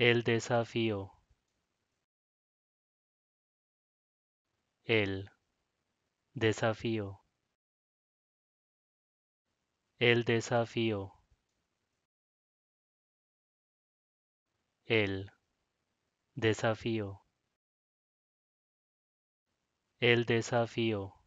El desafío. El desafío. El desafío. El desafío. El desafío.